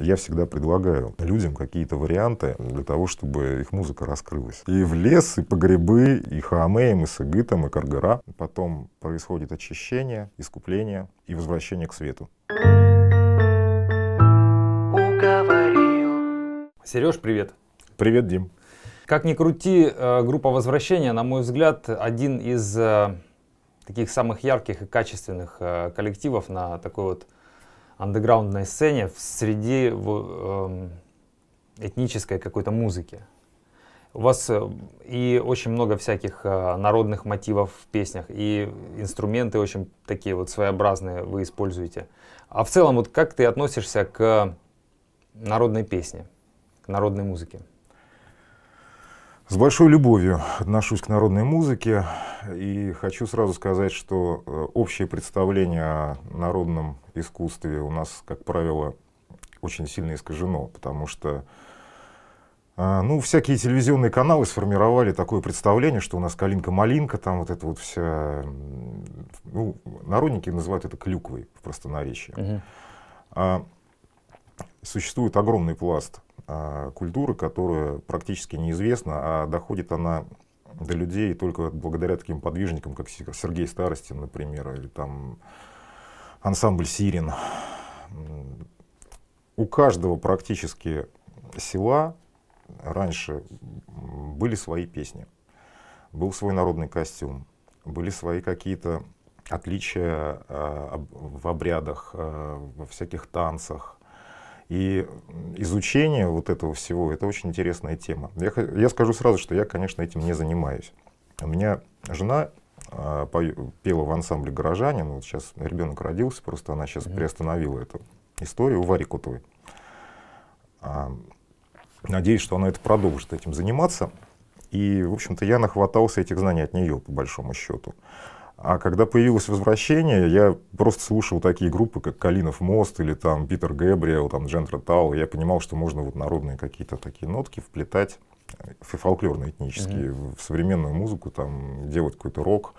Я всегда предлагаю людям какие-то варианты для того, чтобы их музыка раскрылась. И в лес, и по грибы, и хаамеем, H&M, и сыгытом, и каргара. Потом происходит очищение, искупление и возвращение к свету. Уговорил. Сереж, привет. Привет, Дим. Как ни крути, э, группа «Возвращение», на мой взгляд, один из э, таких самых ярких и качественных э, коллективов на такой вот андеграундной сцене в среде в, э, этнической какой-то музыки. У вас э, и очень много всяких э, народных мотивов в песнях, и инструменты очень такие вот своеобразные вы используете. А в целом, вот как ты относишься к народной песне, к народной музыке? С большой любовью отношусь к народной музыке и хочу сразу сказать, что э, общее представление о народном искусстве у нас, как правило, очень сильно искажено, потому что э, ну, всякие телевизионные каналы сформировали такое представление, что у нас калинка-малинка, там вот это вот вся... Ну, народники называют это клюквой в простонаречии. Угу. А, существует огромный пласт а, культуры, которая практически неизвестна, а доходит она до людей только благодаря таким подвижникам, как Сергей Старостин, например, или там ансамбль «Сирин». У каждого практически села раньше были свои песни, был свой народный костюм, были свои какие-то отличия э, в обрядах, э, во всяких танцах, и изучение вот этого всего — это очень интересная тема. Я, я скажу сразу, что я, конечно, этим не занимаюсь. У меня жена а, пою, пела в ансамбле «Горожанин». Вот сейчас ребенок родился, просто она сейчас mm-hmm. приостановила эту историю у Вари Кутовой. А, надеюсь, что она это продолжит этим заниматься. И, в общем-то, я нахватался этих знаний от нее, по большому счету. А когда появилось «Возвращение», я просто слушал такие группы, как «Калинов мост» или там Питер Гэбриэл, там Джентра Тау. Я понимал, что можно вот народные какие-то такие нотки вплетать, фольклорно-этнические, mm-hmm. в современную музыку, там делать какой-то рок.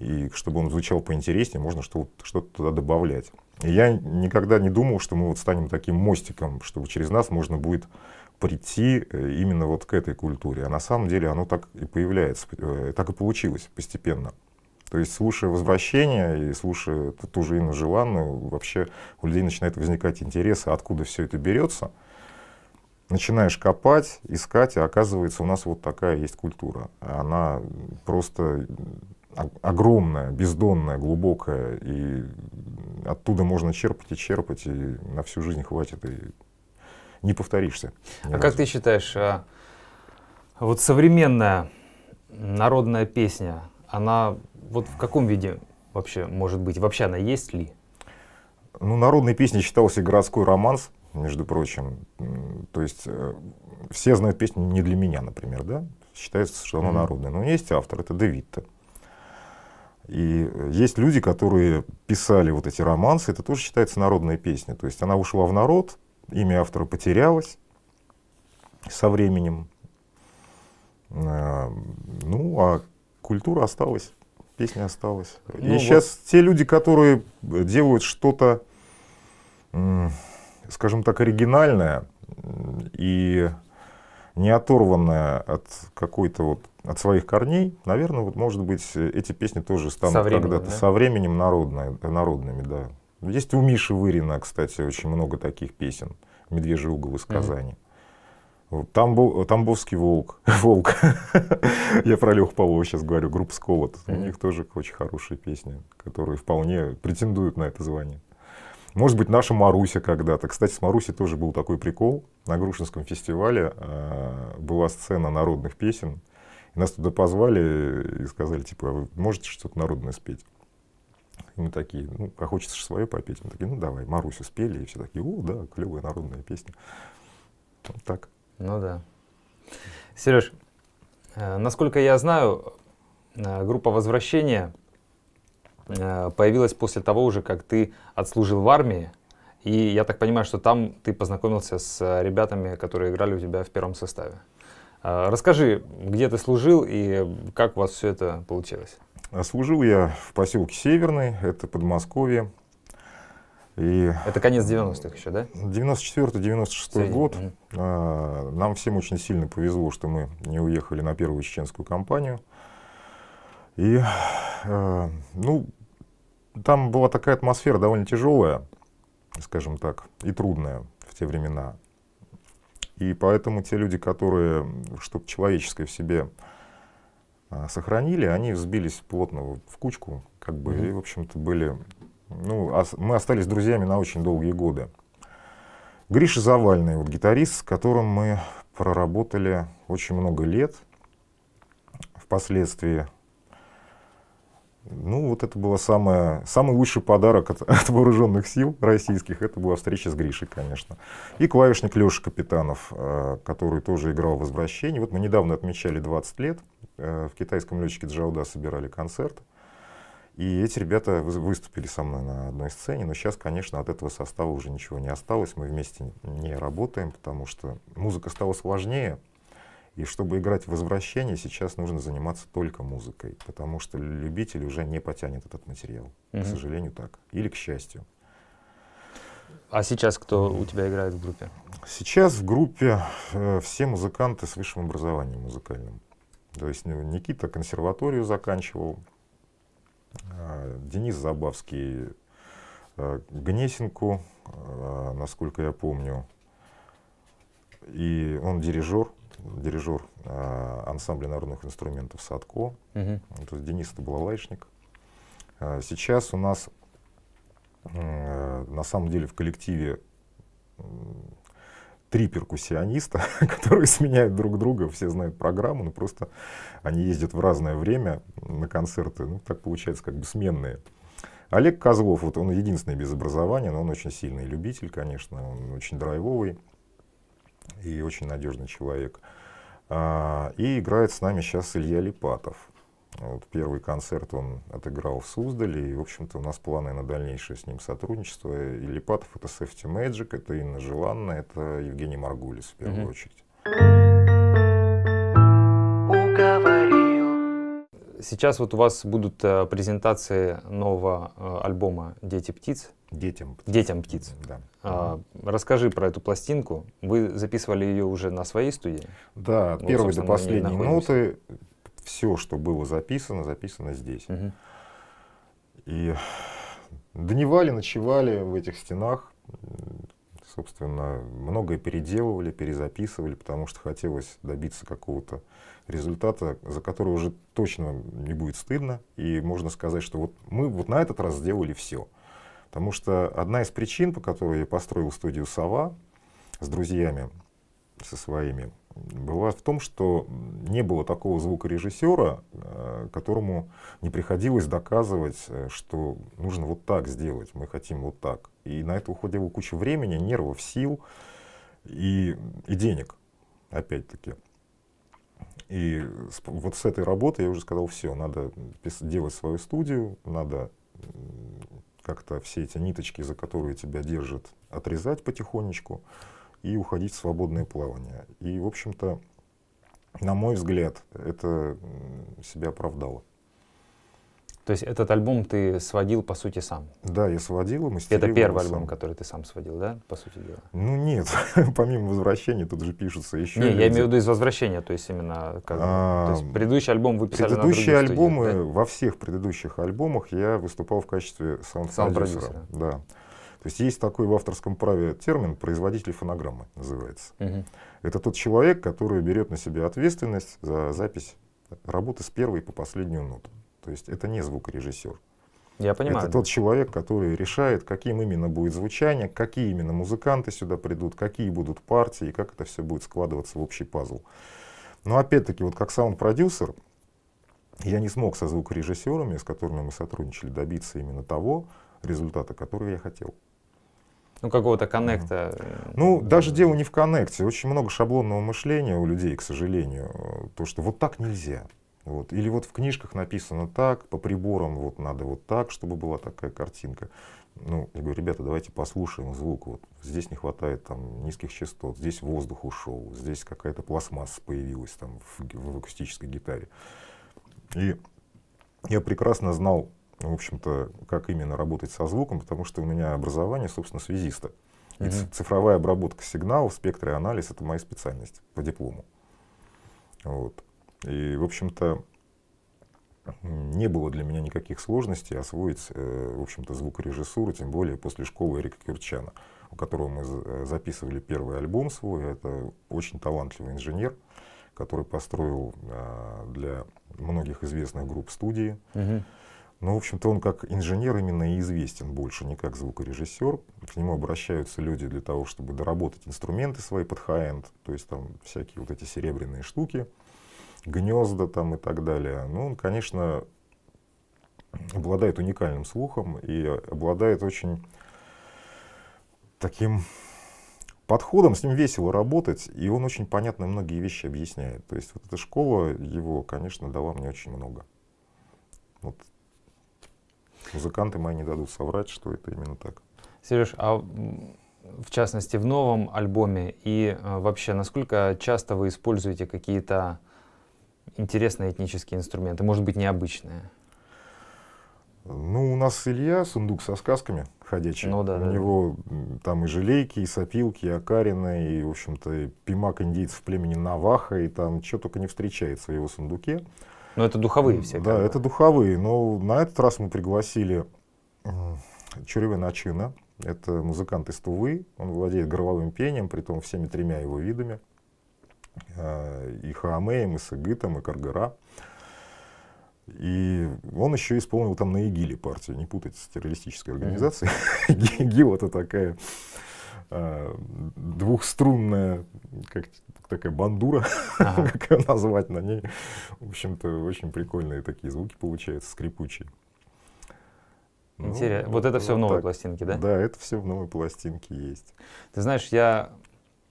И чтобы он звучал поинтереснее, можно что- что-то туда добавлять. И я никогда не думал, что мы вот станем таким мостиком, чтобы через нас можно будет прийти э, именно вот к этой культуре. А на самом деле оно так и появляется, э, так и получилось постепенно. То есть, слушая «Возвращение» и слушая ту же Инну Желанную, вообще у людей начинает возникать интерес, а откуда все это берется. Начинаешь копать, искать, и оказывается, у нас вот такая есть культура. Она просто огромная, бездонная, глубокая, и оттуда можно черпать и черпать, и на всю жизнь хватит, и не повторишься. а разу. как ты считаешь, а вот современная народная песня, она вот в каком виде вообще может быть? Вообще она есть ли? Ну, народной песней считался городской романс, между прочим. То есть э, все знают песню «Не для меня», например, да? Считается, что она mm народная. Но есть автор, это Девитто. И э, есть люди, которые писали вот эти романсы, это тоже считается народная песня. То есть она ушла в народ, имя автора потерялось со временем. Э, ну, а культура осталась. Песня осталась. Ну, и сейчас те люди, которые делают что-то, скажем так, оригинальное и не оторванное от какой-то вот от своих корней, наверное, вот может быть эти песни тоже станут когда-то да? со временем народные, народными, да. Есть у Миши Вырина, кстати, очень много таких песен. Медвежий угол из Казани. Mm-hmm. Там Тамбовский волк. волк. Я про Леху Павлова сейчас говорю, группа Сколот. У них тоже очень хорошие песни, которые вполне претендуют на это звание. Может быть, наша Маруся когда-то. Кстати, с Марусей тоже был такой прикол. На Грушинском фестивале э, была сцена народных песен. И нас туда позвали и сказали, типа, а вы можете что-то народное спеть? И мы такие, ну, а хочется же свое попеть. Мы такие, ну, давай, Марусю спели. И все такие, о, да, клевая народная песня. Вот так. Ну да. Сереж, э, насколько я знаю, э, группа возвращения э, появилась после того уже, как ты отслужил в армии. И я так понимаю, что там ты познакомился с ребятами, которые играли у тебя в первом составе. Расскажи, где ты служил и как у вас все это получилось? Служил я в поселке Северный, это Подмосковье. И это конец 90-х еще, да? 94-96 год. Mm -hmm. Нам всем очень сильно повезло, что мы не уехали на первую чеченскую кампанию. И, а, ну, там была такая атмосфера довольно тяжелая, скажем так, и трудная в те времена. И поэтому те люди, которые что-то человеческое в себе а, сохранили, они взбились плотно в кучку, как бы, mm и, в общем-то, были ну, мы остались друзьями на очень долгие годы. Гриша Завальный, вот гитарист, с которым мы проработали очень много лет впоследствии. Ну, вот это было самое, самый лучший подарок от, от вооруженных сил российских. Это была встреча с Гришей, конечно. И клавишник Леша Капитанов, э, который тоже играл в «Возвращении». Вот мы недавно отмечали 20 лет. Э, в китайском летчике Джауда собирали концерт. Э, и эти ребята выступили со мной на одной сцене, но сейчас, конечно, от этого состава уже ничего не осталось, мы вместе не работаем, потому что музыка стала сложнее, и чтобы играть в возвращение, сейчас нужно заниматься только музыкой, потому что любитель уже не потянет этот материал. Угу. К сожалению, так. Или к счастью. А сейчас кто у тебя играет в группе? Сейчас в группе э, все музыканты с высшим образованием музыкальным. То есть ну, Никита консерваторию заканчивал, а, Денис Забавский э, Гнесинку, э, насколько я помню. И он дирижер, дирижер э, ансамбля народных инструментов Садко. Угу. То есть Денис это был балалайшник. Сейчас у нас на самом деле в коллективе три перкуссиониста, которые сменяют друг друга, все знают программу, но просто они ездят в разное время на концерты, ну так получается как бы сменные. Олег Козлов, вот он единственный без образования, но он очень сильный любитель, конечно, он очень драйвовый и очень надежный человек. А, и играет с нами сейчас Илья Липатов. А вот первый концерт он отыграл в Суздале, и, в общем-то, у нас планы на дальнейшее с ним сотрудничество. И Липатов — это Safety Magic, это Инна Желанна, это Евгений Маргулис в первую mm-hmm. очередь. Сейчас вот у вас будут э, презентации нового э, альбома «Дети птиц». Детям птиц. Детям птиц. Да. А, расскажи про эту пластинку. Вы записывали ее уже на своей студии? Да, от вот, первой до последней ноты все, что было записано, записано здесь. И дневали, ночевали в этих стенах, собственно, многое переделывали, перезаписывали, потому что хотелось добиться какого-то результата, за который уже точно не будет стыдно. И можно сказать, что вот мы вот на этот раз сделали все. Потому что одна из причин, по которой я построил студию «Сова» с друзьями, со своими, была в том, что не было такого звукорежиссера, э, которому не приходилось доказывать, э, что нужно вот так сделать, мы хотим вот так. И на это уходило куча времени, нервов, сил и, и денег, опять-таки. И вот с этой работы я уже сказал, все, надо делать свою студию, надо как-то все эти ниточки, за которые тебя держат, отрезать потихонечку и уходить в свободное плавание. И, в общем-то, на мой взгляд, это себя оправдало. То есть этот альбом ты сводил, по сути, сам? Да, я сводил и Это первый альбом, который ты сам сводил, да, по сути дела? Ну нет, помимо «Возвращения» тут же пишутся еще Не, я имею в виду из «Возвращения», то есть именно как... А, то есть предыдущий альбом вы Предыдущие на альбомы, студии, да? во всех предыдущих альбомах я выступал в качестве саунд-продюсера. Саунд да. То есть есть такой в авторском праве термин «производитель фонограммы» называется. Угу. Это тот человек, который берет на себя ответственность за запись работы с первой по последнюю ноту. То есть это не звукорежиссер. Я понимаю. Это тот человек, который решает, каким именно будет звучание, какие именно музыканты сюда придут, какие будут партии, и как это все будет складываться в общий пазл. Но опять-таки, вот как саунд-продюсер, я не смог со звукорежиссерами, с которыми мы сотрудничали, добиться именно того результата, который я хотел ну, какого-то коннекта. Э, ну, даже дело не в коннекте. Очень много шаблонного мышления у людей, к сожалению. То, что вот так нельзя. Вот. Или вот в книжках написано так, по приборам вот надо вот так, чтобы была такая картинка. Ну, я говорю, ребята, давайте послушаем звук. Вот здесь не хватает там низких частот, здесь воздух ушел, здесь какая-то пластмасса появилась там в, в акустической гитаре. И я прекрасно знал в общем-то, как именно работать со звуком, потому что у меня образование, собственно, связиста. И mm-hmm. цифровая обработка сигналов, спектр и анализ — это моя специальность по диплому. Вот. И, в общем-то, не было для меня никаких сложностей освоить, э, в общем-то, звукорежиссуру, тем более после школы Эрика Кирчана, у которого мы э, записывали первый альбом свой. Это очень талантливый инженер, который построил э, для многих известных групп студии. Mm-hmm но, ну, в общем-то, он как инженер именно и известен больше, не как звукорежиссер. К нему обращаются люди для того, чтобы доработать инструменты свои под хай-энд, то есть там всякие вот эти серебряные штуки, гнезда там и так далее. Ну, он, конечно, обладает уникальным слухом и обладает очень таким подходом, с ним весело работать, и он очень понятно многие вещи объясняет. То есть вот эта школа его, конечно, дала мне очень много. Вот Музыканты мои не дадут соврать, что это именно так. Сереж, а в частности в новом альбоме и э, вообще насколько часто вы используете какие-то интересные этнические инструменты, может быть необычные? Ну, у нас Илья, сундук со сказками ходячий. Ну, да, у да, него да. там и желейки, и сопилки, и окарины, и, в общем-то, пимак индейцев племени Наваха, и там что только не встречается в его сундуке. Но ну, это духовые все. Да, это духовые. Но на этот раз мы пригласили Чуревина Ачина. Это музыкант из Тувы. Он владеет горловым пением, при том всеми тремя его видами. А, и хаамеем, и сагытом, и каргара. И он еще исполнил там на ИГИЛе партию, не путать с террористической организацией. ИГИЛ это такая а, двухструнная, как такая бандура, ага. как ее назвать на ней. В общем-то, очень прикольные такие звуки получаются, скрипучие. Ну, Интересно. Ну, вот это вот в новой так. пластинке, да? Да, это все в новой пластинке есть. Ты знаешь, я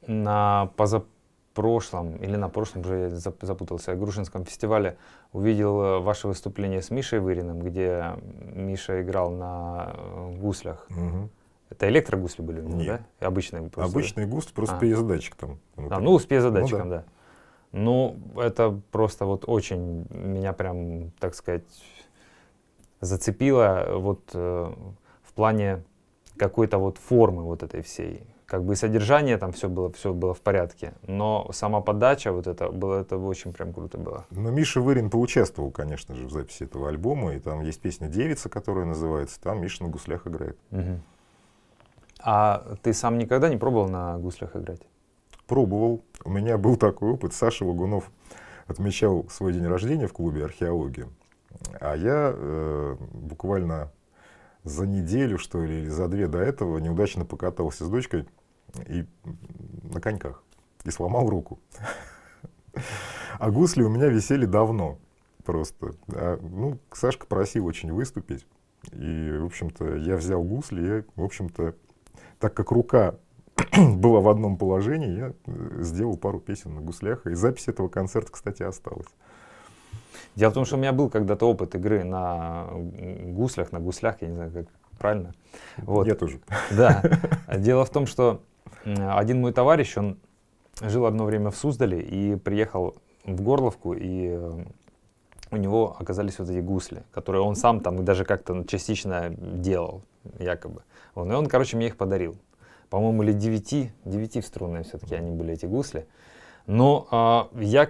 на позапрошлом или на прошлом уже я запутался, Грушинском фестивале увидел э, ваше выступление с Мишей Выриным, где Миша играл на э, гуслях. Угу. Это электрогусли были у да? Обычные просто. Обычный гусль, просто а. перезадатчик там. Внутри. А, ну, с перезадатчиком, ну, да. да. Ну, это просто вот очень меня прям, так сказать, зацепило вот э, в плане какой-то вот формы вот этой всей. Как бы и содержание там все было, все было в порядке, но сама подача вот это было, это очень прям круто было. Ну, Миша Вырин поучаствовал, конечно же, в записи этого альбома, и там есть песня «Девица», которая называется, там Миша на гуслях играет. Угу. А ты сам никогда не пробовал на гуслях играть? Пробовал. У меня был такой опыт. Саша Лагунов отмечал свой день рождения в клубе археологии. А я э, буквально за неделю, что ли, или за две до этого неудачно покатался с дочкой и на коньках. И сломал руку. А гусли у меня висели давно просто. А, ну, Сашка просил очень выступить. И, в общем-то, я взял гусли, я, в общем-то, так как рука была в одном положении, я э, сделал пару песен на гуслях, и запись этого концерта, кстати, осталась. Дело в том, что у меня был когда-то опыт игры на гуслях, на гуслях, я не знаю, как правильно. Вот. Я тоже. Да. Дело в том, что один мой товарищ, он жил одно время в Суздале и приехал в Горловку, и э, у него оказались вот эти гусли, которые он сам там даже как-то частично делал якобы. Он, ну, и он, короче, мне их подарил. По-моему, или 9, 9 струнные все-таки они были, эти гусли. Но а, я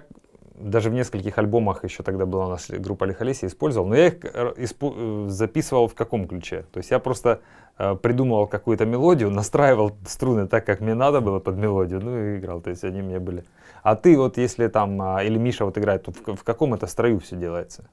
даже в нескольких альбомах еще тогда была у нас группа Лихолесия, использовал, но я их э, испу- э, записывал в каком ключе? То есть я просто э, придумывал какую-то мелодию, настраивал струны так, как мне надо было под мелодию, ну и играл, то есть они мне были. А ты вот если там, э, или Миша вот играет, тут в, в каком это строю все делается?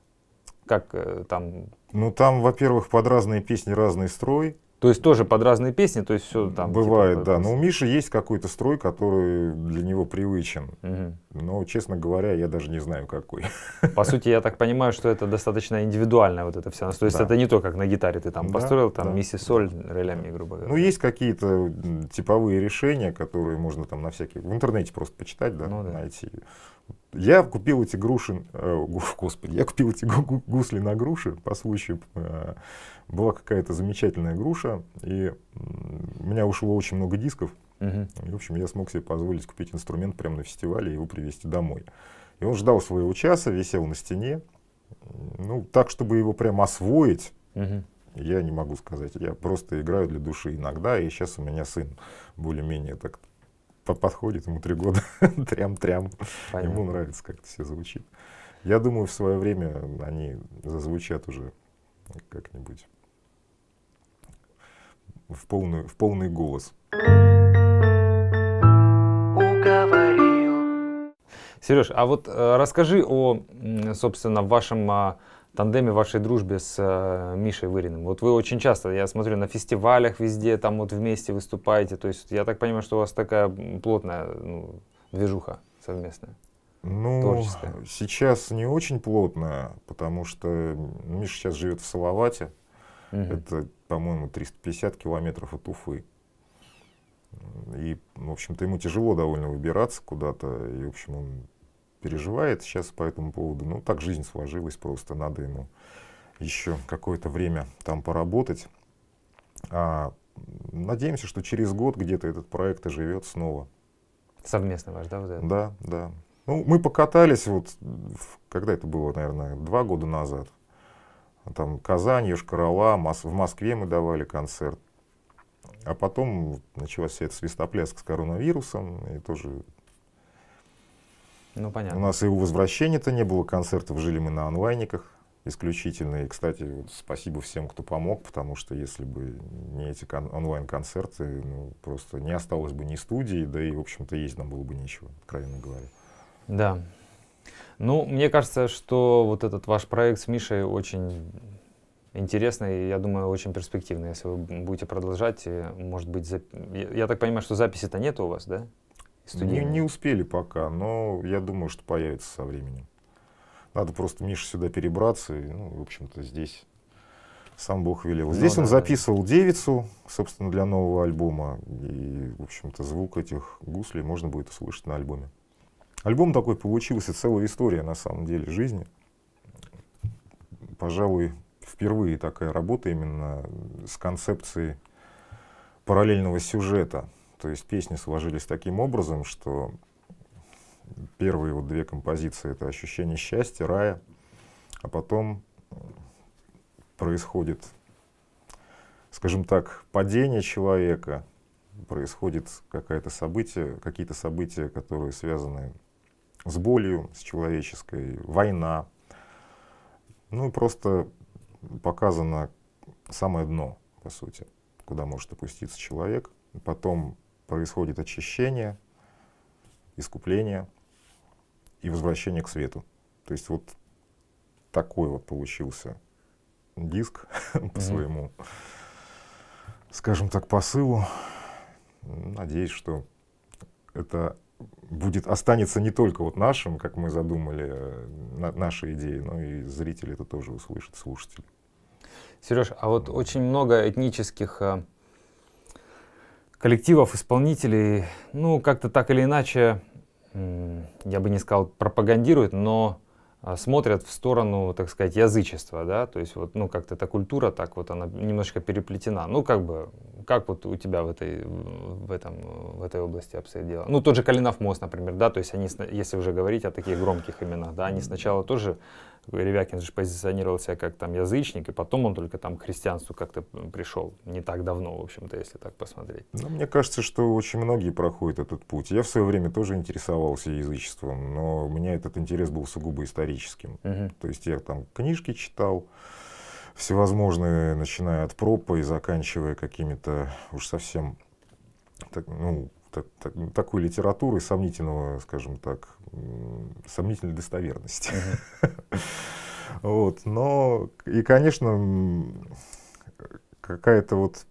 Как э, там? Ну, там, во-первых, под разные песни разный строй. То есть тоже под разные песни, то есть все там. Типа, Бывает, типа, да. Но у Миши есть какой-то строй, который для него привычен. Угу. Но, честно говоря, я даже не знаю, какой. По сути, я так понимаю, что это достаточно индивидуально вот это все. То есть да. это не то, как на гитаре ты там да, построил, там да. мисси соль ролями, грубо ну, говоря. Ну, есть какие-то типовые решения, которые можно там на всякие. В интернете просто почитать, да, ну, да. найти. Я купил эти груши, э, господи, я купил эти гусли на груши по случаю. Э, была какая-то замечательная груша, и у меня ушло очень много дисков. Угу. И, в общем, я смог себе позволить купить инструмент прямо на фестивале и его привезти домой. И он ждал своего часа, висел на стене. Ну, так, чтобы его прям освоить, угу. я не могу сказать. Я просто играю для души иногда, и сейчас у меня сын более-менее так подходит, ему три года, трям-трям, ему нравится, как это все звучит. Я думаю, в свое время они зазвучат уже как-нибудь в, полную, в полный голос. Сереж, а вот э, расскажи о, собственно, вашем а, тандеме вашей дружбе с э, Мишей Выриным? Вот вы очень часто, я смотрю, на фестивалях везде, там вот вместе выступаете. То есть я так понимаю, что у вас такая плотная ну, движуха совместная. Ну, творческая. сейчас не очень плотная, потому что Миша сейчас живет в Салавате. Угу. Это, по-моему, 350 километров от Уфы. И, в общем-то, ему тяжело довольно выбираться куда-то. И, в общем, он переживает сейчас по этому поводу. Ну, так жизнь сложилась просто, надо ему еще какое-то время там поработать. А, надеемся, что через год где-то этот проект оживет снова. Совместно ваш, да? Вот это? Да, да. Ну, мы покатались, вот, когда это было, наверное, два года назад. Там Казань, Йошкар-Ола, Мос- в Москве мы давали концерт. А потом началась вся эта свистопляска с коронавирусом, и тоже ну, понятно. У нас и у возвращения-то не было концертов, жили мы на онлайниках исключительно. И, кстати, вот спасибо всем, кто помог, потому что если бы не эти онлайн-концерты, ну, просто не осталось бы ни студии, да и, в общем-то, есть нам было бы нечего, откровенно говоря. Да. Ну, мне кажется, что вот этот ваш проект с Мишей очень интересный и, я думаю, очень перспективный. Если вы будете продолжать, может быть, зап... я, я так понимаю, что записи-то нет у вас, да? Не, ну. не успели пока, но я думаю, что появится со временем. Надо просто Миша сюда перебраться, и, ну, в общем-то, здесь сам Бог велел. Ну здесь ну, он да, записывал девицу, собственно, для нового альбома. И, в общем-то, звук этих гуслей можно будет услышать на альбоме. Альбом такой получился, целая история, на самом деле, жизни. Пожалуй, впервые такая работа именно с концепцией параллельного сюжета — то есть песни сложились таким образом, что первые вот две композиции — это ощущение счастья, рая, а потом происходит, скажем так, падение человека, происходит какое-то событие, какие-то события, которые связаны с болью, с человеческой, война. Ну и просто показано самое дно, по сути, куда может опуститься человек. Потом происходит очищение, искупление и возвращение к свету. То есть вот такой вот получился диск по своему, скажем так, посылу. Надеюсь, что это будет, останется не только вот нашим, как мы задумали, э, на, наши идеи, но и зрители это тоже услышат, слушатели. Сереж, а вот очень много этнических э, коллективов, исполнителей, ну, как-то так или иначе, я бы не сказал, пропагандируют, но а, смотрят в сторону, так сказать, язычества, да, то есть вот, ну, как-то эта культура, так вот она немножко переплетена, ну, как бы, как вот у тебя в этой, в этом, в этой области обстоят дело? Ну, тот же Калинов мост, например, да, то есть они, если уже говорить о таких громких именах, да, они сначала тоже Ревякин же позиционировал себя как там язычник, и потом он только там к христианству как-то пришел. Не так давно, в общем-то, если так посмотреть. Ну, мне кажется, что очень многие проходят этот путь. Я в свое время тоже интересовался язычеством, но у меня этот интерес был сугубо историческим. Угу. То есть я там книжки читал, всевозможные, начиная от пропа и заканчивая какими-то уж совсем так, ну, так, так, такой литературы сомнительного, скажем так, сомнительной достоверности. вот, но и, конечно, какая-то вот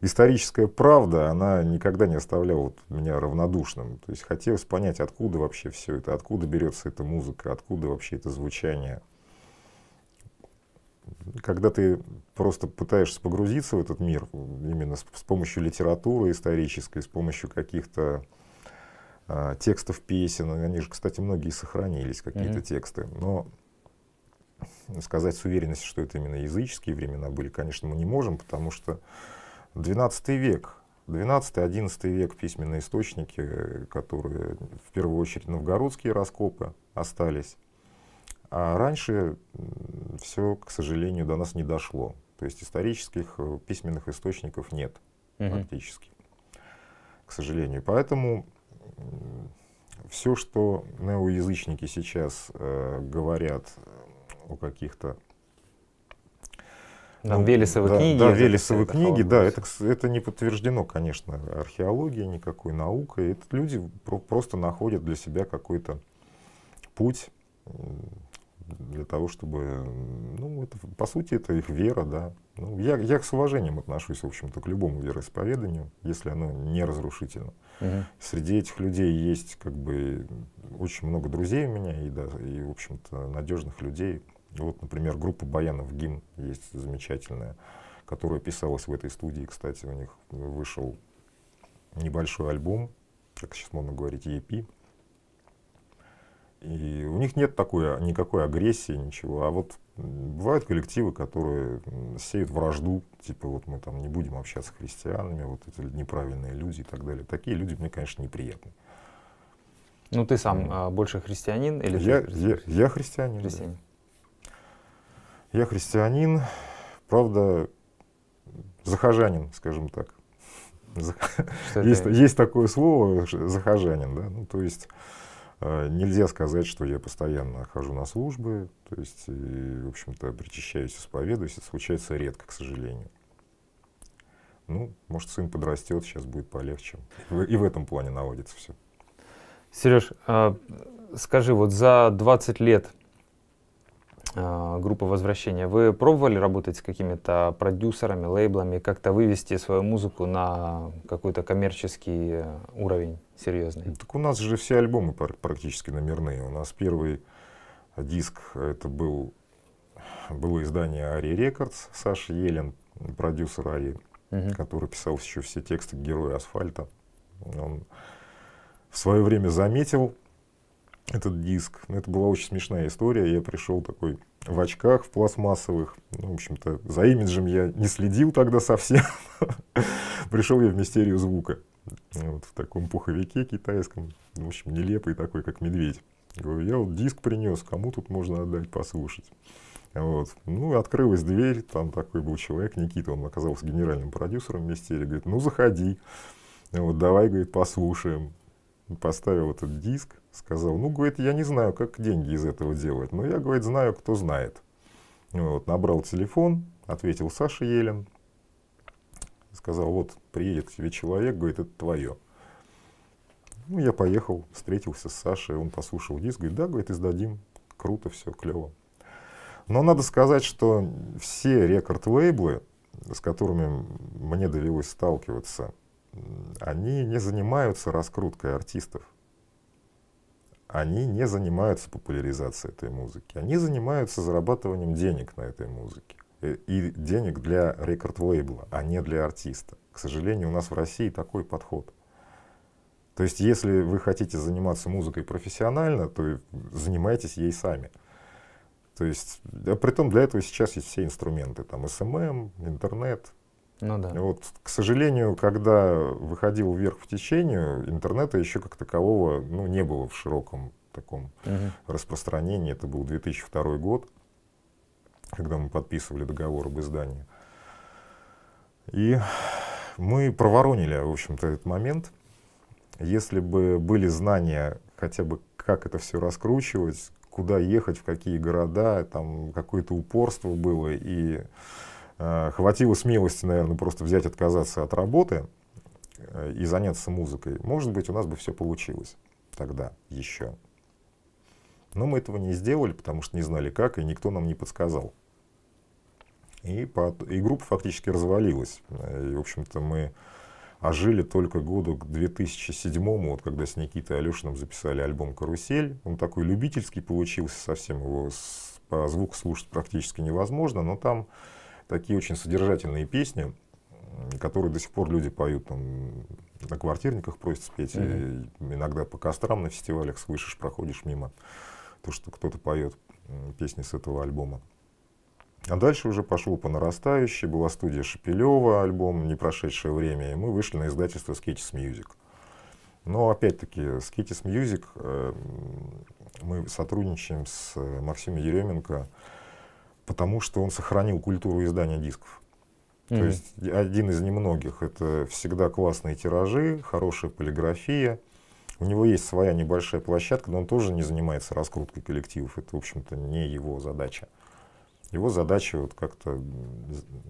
историческая правда, она никогда не оставляла вот меня равнодушным. То есть хотелось понять, откуда вообще все это, откуда берется эта музыка, откуда вообще это звучание когда ты просто пытаешься погрузиться в этот мир, именно с, с помощью литературы исторической, с помощью каких-то э, текстов песен, они же, кстати, многие сохранились, какие-то mm-hmm. тексты, но сказать с уверенностью, что это именно языческие времена были, конечно, мы не можем, потому что 12 век, 12-11 век письменные источники, э, которые в первую очередь новгородские раскопы остались, а раньше все, к сожалению, до нас не дошло. То есть исторических э, письменных источников нет угу. практически, к сожалению. Поэтому все, что неоязычники сейчас э, говорят э, о каких-то там ну, Велесовы да, книги. Да, Велесовы книги, да, это, это не подтверждено, конечно, археология, никакой наука. Это люди про просто находят для себя какой-то путь для того, чтобы, ну, это, по сути, это их вера, да. Ну, я, я с уважением отношусь, в общем-то, к любому вероисповеданию, если оно не разрушительно. Угу. Среди этих людей есть, как бы, очень много друзей у меня и, да, и в общем-то, надежных людей. Вот, например, группа Баянов «Гимн» есть замечательная, которая писалась в этой студии. Кстати, у них вышел небольшой альбом, как сейчас можно говорить, EP, и у них нет такой, никакой агрессии, ничего. А вот бывают коллективы, которые сеют вражду, типа вот мы там не будем общаться с христианами, вот эти неправильные люди и так далее. Такие люди мне, конечно, неприятны. Ну ты сам а, больше христианин или я, христианин? Я, я христианин. христианин. Да. Я христианин, правда, захожанин, скажем так. есть, есть такое слово захожанин, да. Ну, то есть а, нельзя сказать, что я постоянно хожу на службы, то есть, и, э, в общем-то, причащаюсь, исповедуюсь. Это случается редко, к сожалению. Ну, может, сын подрастет, сейчас будет полегче. И в этом плане наводится все. Сереж, а, скажи, вот за 20 лет а, группа возвращения. вы пробовали работать с какими-то продюсерами, лейблами, как-то вывести свою музыку на какой-то коммерческий э, уровень? серьезные. Ну, так у нас же все альбомы практически номерные. У нас первый диск, это был, было издание Ари Рекордс, Саша Елен, продюсер Ари, угу. который писал еще все тексты «Героя асфальта». Он в свое время заметил этот диск. Ну, это была очень смешная история. Я пришел такой в очках, в пластмассовых. Ну, в общем-то, за имиджем я не следил тогда совсем. пришел я в мистерию звука вот в таком пуховике китайском, в общем, нелепый такой, как медведь. Говорю, я вот диск принес, кому тут можно отдать послушать? Вот. Ну, открылась дверь, там такой был человек, Никита, он оказался генеральным продюсером Мистерии, говорит, ну, заходи, вот, давай, говорит, послушаем. Поставил этот диск, сказал, ну, говорит, я не знаю, как деньги из этого делать, но я, говорит, знаю, кто знает. Вот, набрал телефон, ответил Саша Елен, сказал, вот приедет к тебе человек, говорит, это твое. Ну, я поехал, встретился с Сашей, он послушал диск, говорит, да, говорит, издадим, круто, все, клево. Но надо сказать, что все рекорд-лейблы, с которыми мне довелось сталкиваться, они не занимаются раскруткой артистов. Они не занимаются популяризацией этой музыки. Они занимаются зарабатыванием денег на этой музыке. Э, и денег для рекорд-лейбла, а не для артиста. К сожалению, у нас в России такой подход. То есть, если вы хотите заниматься музыкой профессионально, то занимайтесь ей сами. То есть, а притом для этого сейчас есть все инструменты, там, СММ, эм эм, интернет. Ну да. Вот, к сожалению, когда выходил вверх в течение интернета еще как такового ну, не было в широком таком угу. распространении. Это был 2002 год когда мы подписывали договор об издании. И мы проворонили, в общем-то, этот момент. Если бы были знания хотя бы, как это все раскручивать, куда ехать, в какие города, там какое-то упорство было, и э, хватило смелости, наверное, просто взять, отказаться от работы э, и заняться музыкой, может быть, у нас бы все получилось тогда еще. Но мы этого не сделали, потому что не знали как, и никто нам не подсказал. И, по, и группа фактически развалилась. И, в общем-то, мы ожили только году к 2007, му вот, когда с Никитой Алешиным записали альбом «Карусель». Он такой любительский получился, совсем его с, по звуку слушать практически невозможно, но там такие очень содержательные песни, которые до сих пор люди поют там, на квартирниках, просят спеть. Mm-hmm. И иногда по кострам на фестивалях слышишь, проходишь мимо то, что кто-то поет песни с этого альбома. А дальше уже пошло по нарастающей, была студия Шепелева, альбом «Не прошедшее время», и мы вышли на издательство Sketches Music. Но опять-таки, Sketches Music, э, мы сотрудничаем с э, Максимом Еременко, потому что он сохранил культуру издания дисков. Mm-hmm. То есть один из немногих. Это всегда классные тиражи, хорошая полиграфия. У него есть своя небольшая площадка, но он тоже не занимается раскруткой коллективов. Это, в общем-то, не его задача. Его задача вот как-то...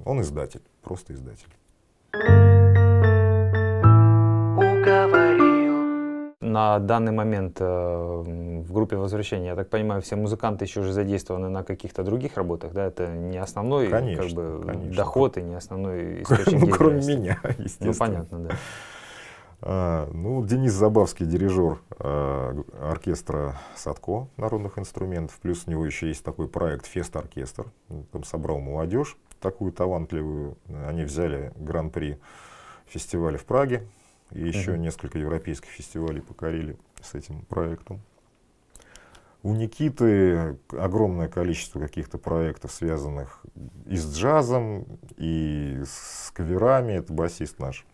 Он издатель, просто издатель. на данный момент э, в группе возвращения, я так понимаю, все музыканты еще уже задействованы на каких-то других работах, да? Это не основной конечно, как бы, конечно. доход и не основной ну, источник ну, Кроме меня, естественно. Ну, понятно, да. А, ну, Денис Забавский, дирижер а, оркестра Садко народных инструментов, плюс у него еще есть такой проект «Фест-оркестр», там собрал молодежь такую талантливую, они взяли гран-при фестиваля в Праге, и еще mm-hmm. несколько европейских фестивалей покорили с этим проектом. У Никиты огромное количество каких-то проектов, связанных и с джазом, и с каверами. Это басист наш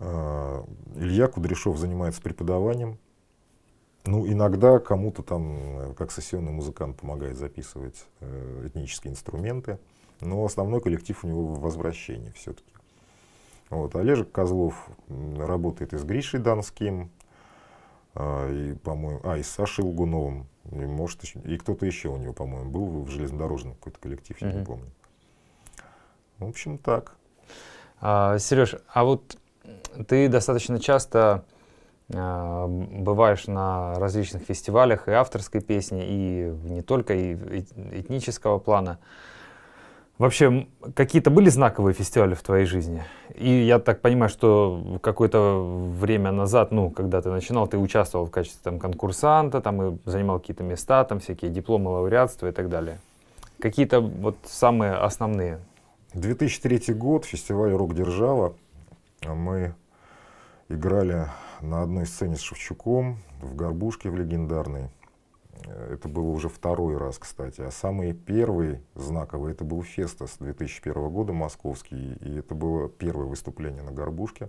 а, Илья Кудряшов занимается преподаванием. Ну, иногда кому-то там, э, как сессионный музыкант, помогает записывать э, этнические инструменты. Но основной коллектив у него возвращение все-таки. Вот. Олежек Козлов работает и с Гришей Донским, а, и, по-моему, а, и с Сашей Лугуновым. И, может, и кто-то еще у него, по-моему, был в железнодорожном какой-то коллектив, я mm-hmm. не помню. В общем, так. А, Сереж, а вот ты достаточно часто а, бываешь на различных фестивалях и авторской песни, и не только, и этнического плана. Вообще, какие-то были знаковые фестивали в твоей жизни? И я так понимаю, что какое-то время назад, ну, когда ты начинал, ты участвовал в качестве там, конкурсанта, там, и занимал какие-то места, там, всякие дипломы, лауреатства и так далее. Какие-то вот самые основные? 2003 год, фестиваль «Рок-держава». А мы играли на одной сцене с Шевчуком в «Горбушке» в легендарной. Э, это было уже второй раз, кстати. А самый первый знаковый это был Фестас 2001 года московский. И это было первое выступление на «Горбушке».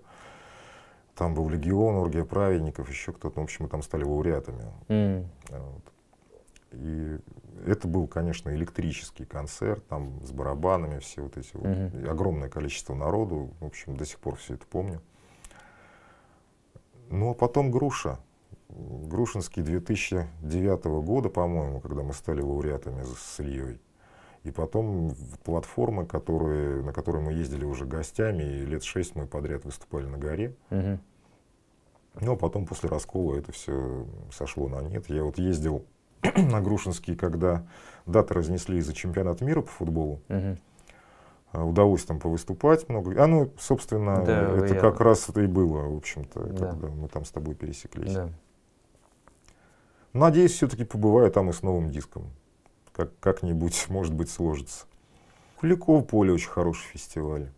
Там был «Легион», «Оргия праведников», еще кто-то. Ну, в общем, мы там стали лауреатами. Mm. Вот. И это был, конечно, электрический концерт, там с барабанами все вот эти, вот, и огромное количество народу, в общем, до сих пор все это помню. Ну а потом Груша. Грушинский 2009 года, по-моему, когда мы стали лауреатами с Ильей. И потом платформы, которые, на которые мы ездили уже гостями, и лет шесть мы подряд выступали на горе. Угу. Ну а потом после раскола это все сошло на нет. Я вот ездил на Грушинский, когда даты разнесли из-за чемпионата мира по футболу. Угу. Удалось там повыступать много. А ну, собственно, да, это я... как раз это и было, в общем-то, да. когда мы там с тобой пересеклись. Да. Надеюсь, все-таки побываю там и с новым диском. Как- как-нибудь, может быть, сложится. Куликово поле очень хороший фестиваль.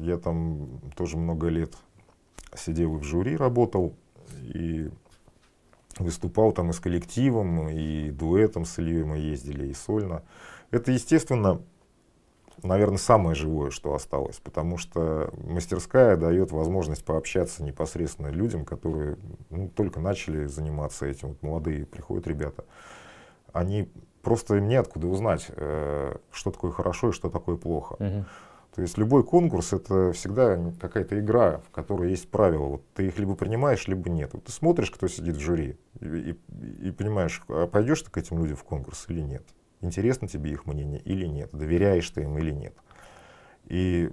Я там тоже много лет сидел и в жюри работал. И выступал там и с коллективом, и дуэтом с Ильей мы ездили, и сольно. Это, естественно, наверное, самое живое, что осталось, потому что мастерская дает возможность пообщаться непосредственно людям, которые ну, только начали заниматься этим. Вот молодые приходят ребята, они просто им неоткуда узнать, э, что такое хорошо и что такое плохо. Uh-huh. То есть любой конкурс это всегда какая-то игра, в которой есть правила. Вот ты их либо принимаешь, либо нет. Вот ты смотришь, кто сидит в жюри, и, и, и понимаешь, а пойдешь ты к этим людям в конкурс или нет. Интересно тебе их мнение или нет, доверяешь ты им или нет. И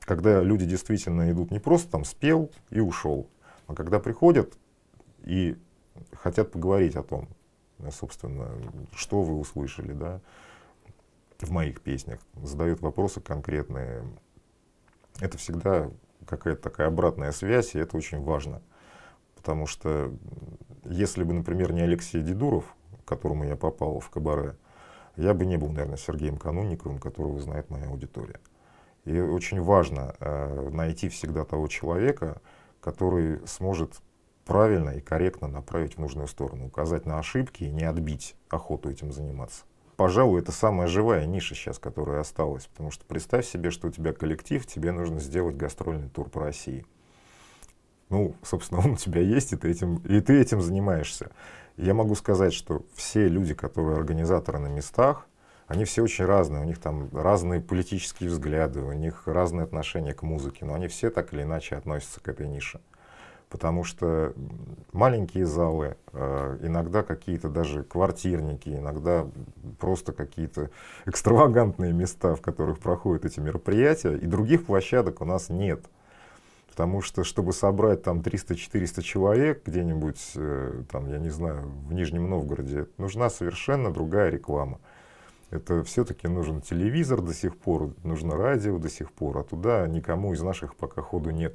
когда люди действительно идут не просто там спел и ушел, а когда приходят и хотят поговорить о том, собственно, что вы услышали, да, в моих песнях, задают вопросы конкретные. Это всегда какая-то такая обратная связь, и это очень важно. Потому что если бы, например, не Алексей Дедуров, которому я попал в кабаре, я бы не был, наверное, Сергеем Канунниковым, которого знает моя аудитория. И очень важно э, найти всегда того человека, который сможет правильно и корректно направить в нужную сторону, указать на ошибки и не отбить охоту этим заниматься пожалуй, это самая живая ниша сейчас, которая осталась. Потому что представь себе, что у тебя коллектив, тебе нужно сделать гастрольный тур по России. Ну, собственно, он у тебя есть, и ты этим, и ты этим занимаешься. Я могу сказать, что все люди, которые организаторы на местах, они все очень разные, у них там разные политические взгляды, у них разные отношения к музыке, но они все так или иначе относятся к этой нише потому что маленькие залы, э, иногда какие-то даже квартирники, иногда просто какие-то экстравагантные места, в которых проходят эти мероприятия, и других площадок у нас нет. Потому что, чтобы собрать там 300-400 человек где-нибудь, э, там, я не знаю, в Нижнем Новгороде, нужна совершенно другая реклама. Это все-таки нужен телевизор до сих пор, нужно радио до сих пор, а туда никому из наших пока ходу нет.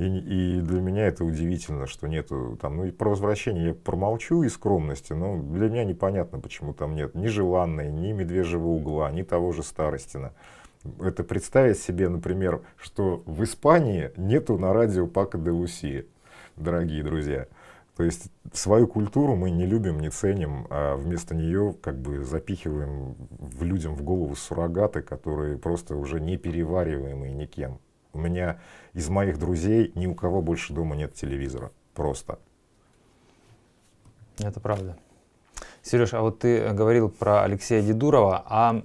И, и для меня это удивительно, что нету там, ну и про возвращение я промолчу из скромности, но для меня непонятно, почему там нет ни желанной, ни медвежьего угла, ни того же Старостина. Это представить себе, например, что в Испании нету на радио Пака де Луси, дорогие друзья. То есть свою культуру мы не любим, не ценим, а вместо нее как бы запихиваем в людям в голову суррогаты, которые просто уже не перевариваемые никем. У меня из моих друзей ни у кого больше дома нет телевизора. Просто. Это правда. Сереж, а вот ты говорил про Алексея Дедурова, а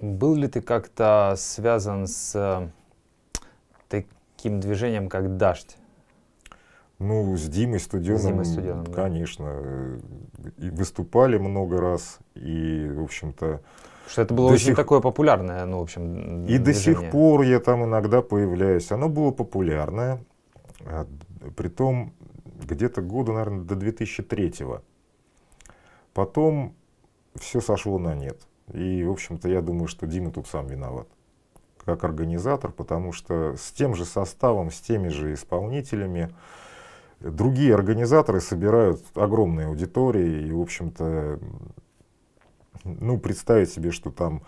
был ли ты как-то связан с э, таким движением, как «Дождь»? Ну, с Димой Студеном, с Димой Студеном конечно. Да. Э, и выступали много раз, и, в общем-то что это было до очень сих... такое популярное, ну, в общем, И до сих пор я там иногда появляюсь. Оно было популярное, а, притом где-то года, наверное, до 2003 -го. Потом все сошло на нет. И, в общем-то, я думаю, что Дима тут сам виноват как организатор, потому что с тем же составом, с теми же исполнителями другие организаторы собирают огромные аудитории, и, в общем-то, ну, представить себе, что там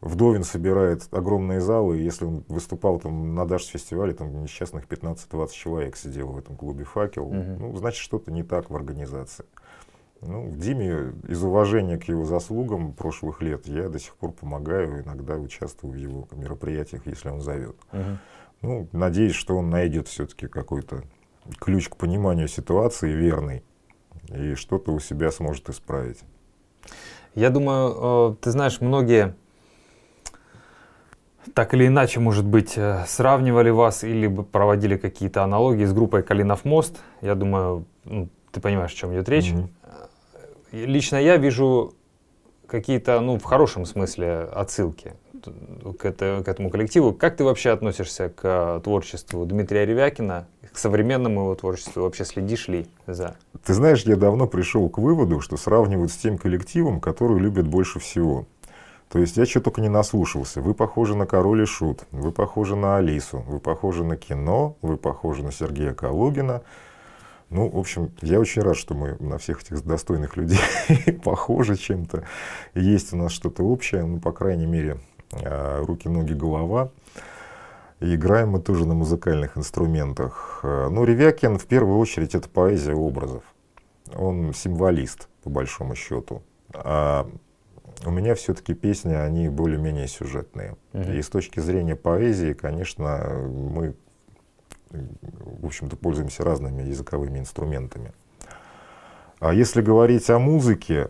Вдовин собирает огромные залы, если он выступал там на Даш-фестивале, там несчастных 15-20 человек сидело в этом клубе «Факел», угу. ну, значит, что-то не так в организации. Ну, в Диме из уважения к его заслугам прошлых лет я до сих пор помогаю, иногда участвую в его мероприятиях, если он зовет. Угу. Ну, надеюсь, что он найдет все-таки какой-то ключ к пониманию ситуации верный и что-то у себя сможет исправить. Я думаю, э, ты знаешь, многие так или иначе, может быть, э, сравнивали вас или проводили какие-то аналогии с группой Калинов Мост. Я думаю, ну, ты понимаешь, о чем идет речь. Mm-hmm. Лично я вижу какие-то, ну, в хорошем смысле отсылки к, это, к этому коллективу. Как ты вообще относишься к э, творчеству Дмитрия Ревякина, к современному его творчеству? Вообще следишь ли за? Ты знаешь, я давно пришел к выводу, что сравнивают с тем коллективом, который любят больше всего. То есть я чего только не наслушался. Вы похожи на Король и Шут, вы похожи на Алису, вы похожи на кино, вы похожи на Сергея Калугина. Ну, в общем, я очень рад, что мы на всех этих достойных людей похожи чем-то. Есть у нас что-то общее, ну, по крайней мере, а, руки, ноги, голова. И играем мы тоже на музыкальных инструментах. А, Но ну, Ревякин в первую очередь это поэзия образов. Он символист, по большому счету. А у меня все-таки песни, они более-менее сюжетные. Uh-huh. И с точки зрения поэзии, конечно, мы, в общем-то, пользуемся разными языковыми инструментами. А если говорить о музыке,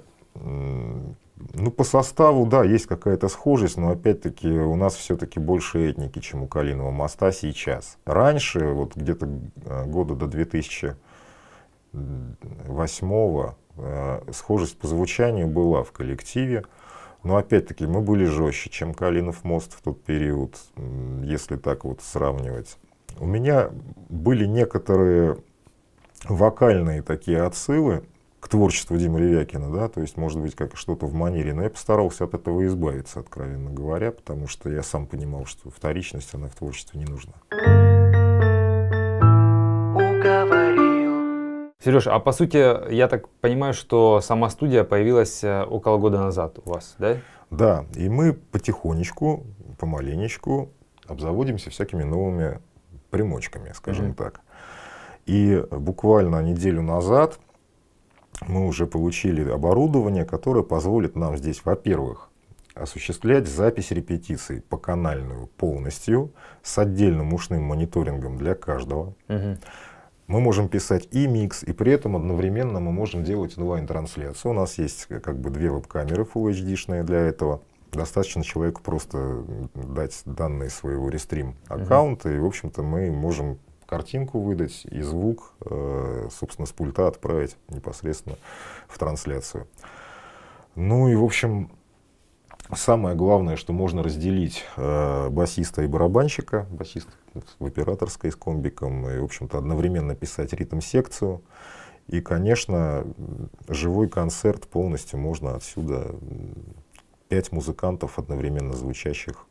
ну, по составу, да, есть какая-то схожесть, но опять-таки у нас все-таки больше этники, чем у Калиного моста сейчас. Раньше, вот где-то э, года до 2008 э, схожесть по звучанию была в коллективе. Но опять-таки мы были жестче, чем Калинов мост в тот период, если так вот сравнивать. У меня были некоторые вокальные такие отсылы, к творчеству Димы Ревякина, да, то есть, может быть, как что-то в манере, но я постарался от этого избавиться, откровенно говоря, потому что я сам понимал, что вторичность, она в творчестве не нужна. Сереж, а по сути, я так понимаю, что сама студия появилась э, около года назад у вас, да? Да, и мы потихонечку, помаленечку обзаводимся всякими новыми примочками, скажем mm-hmm. так. И буквально неделю назад мы уже получили оборудование, которое позволит нам здесь, во-первых, осуществлять запись репетиций по канальную полностью с отдельным ушным мониторингом для каждого. Угу. Мы можем писать и микс, и при этом одновременно мы можем делать онлайн-трансляцию. У нас есть э, как бы две веб-камеры Full HD шные для этого. Достаточно человеку просто дать данные своего рестрим аккаунта, угу. и, в общем-то, мы можем картинку выдать и звук, э, собственно, с пульта отправить непосредственно в трансляцию. Ну и, в общем, самое главное, что можно разделить э, басиста и барабанщика, басист в операторской с комбиком, и, в общем-то, одновременно писать ритм-секцию. И, конечно, живой концерт полностью можно отсюда пять музыкантов, одновременно звучащих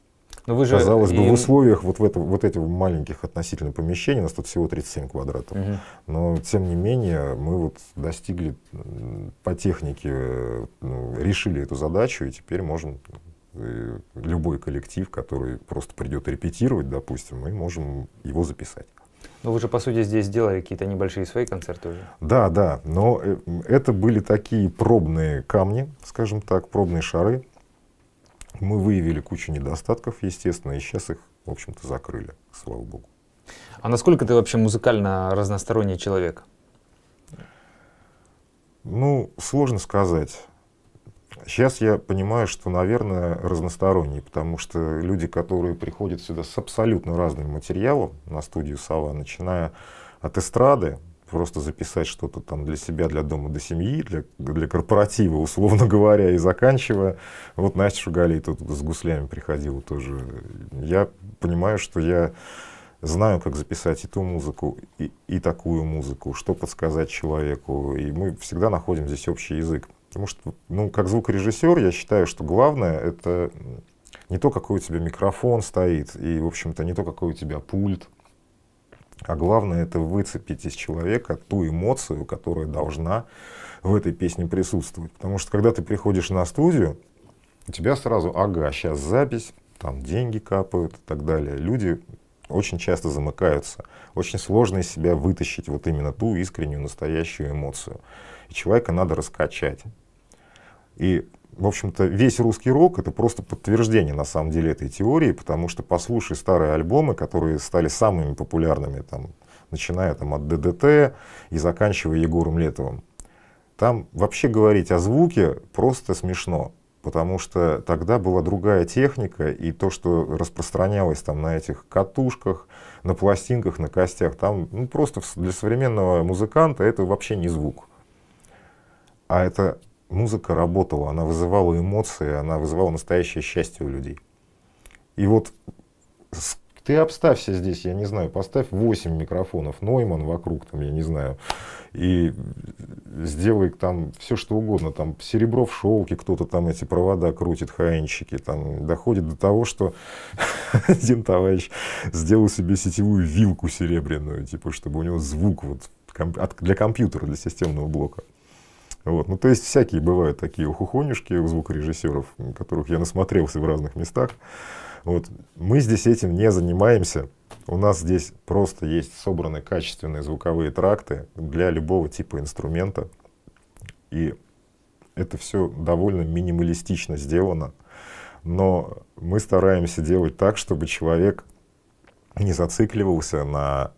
но вы же Казалось и... бы, в условиях вот, в этом, вот этих маленьких относительно помещений, у нас тут всего 37 квадратов, угу. но тем не менее мы вот достигли по технике, ну, решили эту задачу и теперь можем э, любой коллектив, который просто придет репетировать, допустим, мы можем его записать. Но вы же, по сути, здесь делали какие-то небольшие свои концерты уже. Да, да, но э, это были такие пробные камни, скажем так, пробные шары, мы выявили кучу недостатков, естественно, и сейчас их, в общем-то, закрыли, слава богу. А насколько ты вообще музыкально разносторонний человек? Ну, сложно сказать. Сейчас я понимаю, что, наверное, разносторонний, потому что люди, которые приходят сюда с абсолютно разным материалом на студию «Сова», начиная от эстрады, просто записать что-то там для себя, для дома, для семьи, для, для корпоратива, условно говоря, и заканчивая. Вот Настя Шугалей тут с гуслями приходила тоже. Я понимаю, что я знаю, как записать и ту музыку, и, и такую музыку, что подсказать человеку. И мы всегда находим здесь общий язык. Потому что, ну, как звукорежиссер, я считаю, что главное — это не то, какой у тебя микрофон стоит, и, в общем-то, не то, какой у тебя пульт, а главное это выцепить из человека ту эмоцию, которая должна в этой песне присутствовать. Потому что когда ты приходишь на студию, у тебя сразу, ага, сейчас запись, там деньги капают и так далее. Люди очень часто замыкаются. Очень сложно из себя вытащить вот именно ту искреннюю, настоящую эмоцию. И человека надо раскачать. И в общем-то, весь русский рок — это просто подтверждение, на самом деле, этой теории, потому что послушай старые альбомы, которые стали самыми популярными, там, начиная там, от ДДТ и заканчивая Егором Летовым. Там вообще говорить о звуке просто смешно, потому что тогда была другая техника, и то, что распространялось там на этих катушках, на пластинках, на костях, там ну, просто для современного музыканта это вообще не звук. А это музыка работала, она вызывала эмоции, она вызывала настоящее счастье у людей. И вот ты обставься здесь, я не знаю, поставь 8 микрофонов Нойман вокруг, там, я не знаю, и сделай там все что угодно, там серебро в шелке, кто-то там эти провода крутит, хаинщики, там доходит до того, что один товарищ сделал себе сетевую вилку серебряную, типа, чтобы у него звук вот для компьютера, для системного блока. Вот. Ну, то есть всякие бывают такие ухухонюшки у звукорежиссеров, которых я насмотрелся в разных местах. Вот. Мы здесь этим не занимаемся. У нас здесь просто есть собраны качественные звуковые тракты для любого типа инструмента. И это все довольно минималистично сделано. Но мы стараемся делать так, чтобы человек не зацикливался на,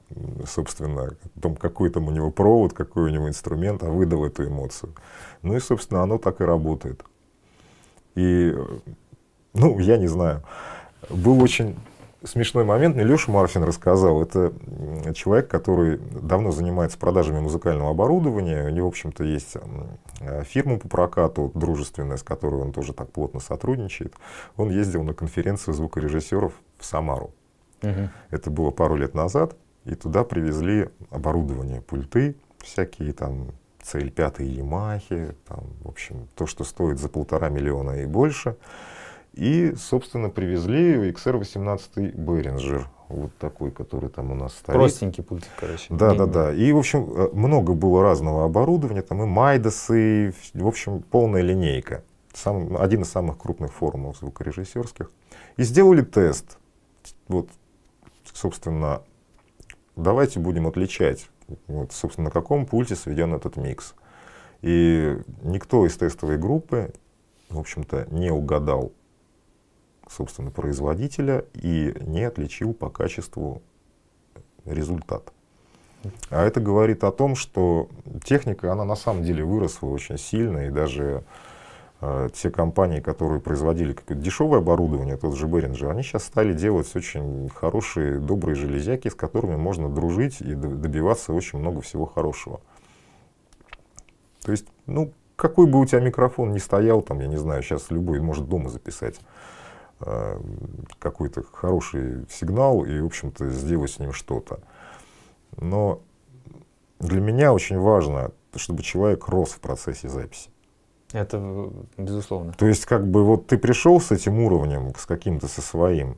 собственно, том, какой там у него провод, какой у него инструмент, а выдал эту эмоцию. Ну и, собственно, оно так и работает. И, ну, я не знаю. Был очень смешной момент, мне Леша Марфин рассказал. Это человек, который давно занимается продажами музыкального оборудования. У него, в общем-то, есть фирма по прокату дружественная, с которой он тоже так плотно сотрудничает. Он ездил на конференцию звукорежиссеров в Самару. Это было пару лет назад, и туда привезли оборудование, пульты всякие там цель 5 ямахи, там, в общем, то, что стоит за полтора миллиона и больше. И, собственно, привезли XR18 Behringer, вот такой, который там у нас стоит. Простенький пульт, короче. Да, да, да. И, в общем, э, много было разного оборудования, там и Майдасы, и, в общем, полная линейка. Сам, один из самых крупных форумов звукорежиссерских. И сделали тест. Вот собственно, давайте будем отличать, вот, собственно, на каком пульте сведен этот микс. И никто из тестовой группы, в общем-то, не угадал, собственно, производителя и не отличил по качеству результат. А это говорит о том, что техника, она на самом деле выросла очень сильно, и даже а, те компании, которые производили какое-то дешевое оборудование, тот же Беринджер, они сейчас стали делать очень хорошие, добрые железяки, с которыми можно дружить и добиваться очень много всего хорошего. То есть, ну, какой бы у тебя микрофон ни стоял, там, я не знаю, сейчас любой может дома записать э, какой-то хороший сигнал и, в общем-то, сделать с ним что-то. Но для меня очень важно, чтобы человек рос в процессе записи. Это безусловно. То есть, как бы вот ты пришел с этим уровнем, с каким-то со своим,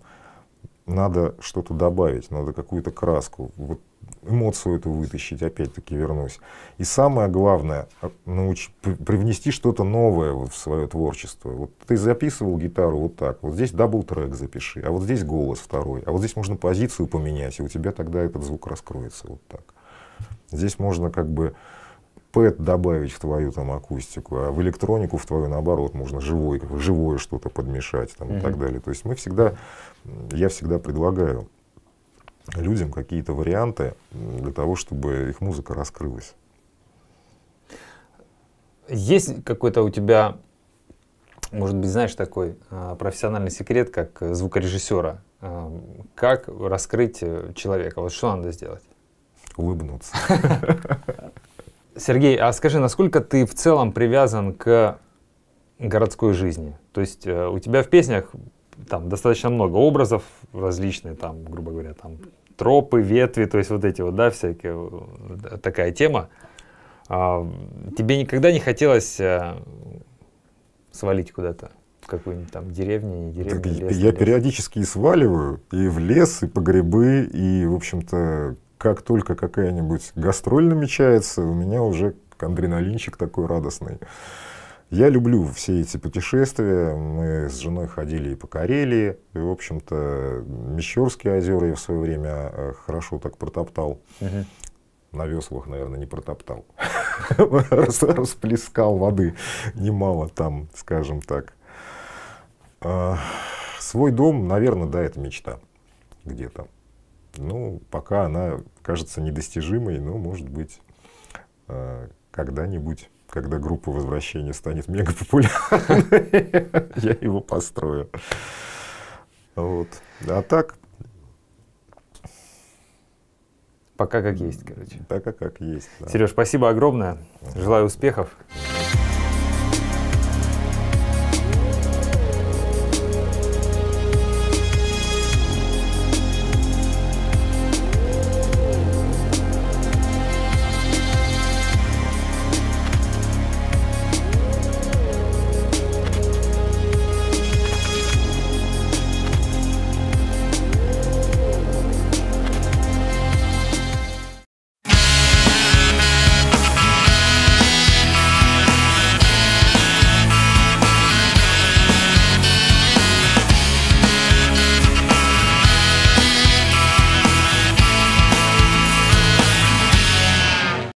надо что-то добавить, надо какую-то краску, вот эмоцию эту вытащить, опять-таки вернусь. И самое главное, а, науч... привнести что-то новое вот в свое творчество. Вот ты записывал гитару вот так, вот здесь дабл-трек запиши, а вот здесь голос второй, а вот здесь можно позицию поменять, и у тебя тогда этот звук раскроется вот так. Здесь можно как бы пэт добавить в твою там акустику, а в электронику в твою наоборот можно живой, живое что-то подмешать там, mm и так далее. То есть мы всегда, я всегда предлагаю людям какие-то варианты для того, чтобы их музыка раскрылась. Есть какой-то у тебя, может быть, знаешь, такой а, профессиональный секрет, как звукорежиссера? А, как раскрыть э, человека? Вот что надо сделать? Улыбнуться. Сергей, а скажи, насколько ты в целом привязан к городской жизни? То есть э, у тебя в песнях там достаточно много образов различных, там, грубо говоря, там тропы, ветви, то есть вот эти вот, да, всякие, э, такая тема. А, тебе никогда не хотелось а, свалить куда-то? в какую-нибудь там деревню, не деревню, лес, я лес. периодически и сваливаю, и в лес, и по грибы, и, в общем-то, как только какая-нибудь гастроль намечается, у меня уже адреналинчик такой радостный. Я люблю все эти путешествия. Мы с женой ходили и по Карелии. И, в общем-то, Мещерские озера я в свое время э, хорошо так протоптал. Угу. На веслах, наверное, не протоптал. Расплескал воды немало там, скажем так. А, свой дом, наверное, да, это мечта где-то. Ну, пока она кажется недостижимой, но, может быть, э, когда-нибудь, когда группа возвращения станет мега популярной, я его построю. Вот. А так... Пока как есть, короче. Пока как есть. Сереж, спасибо огромное. Желаю успехов.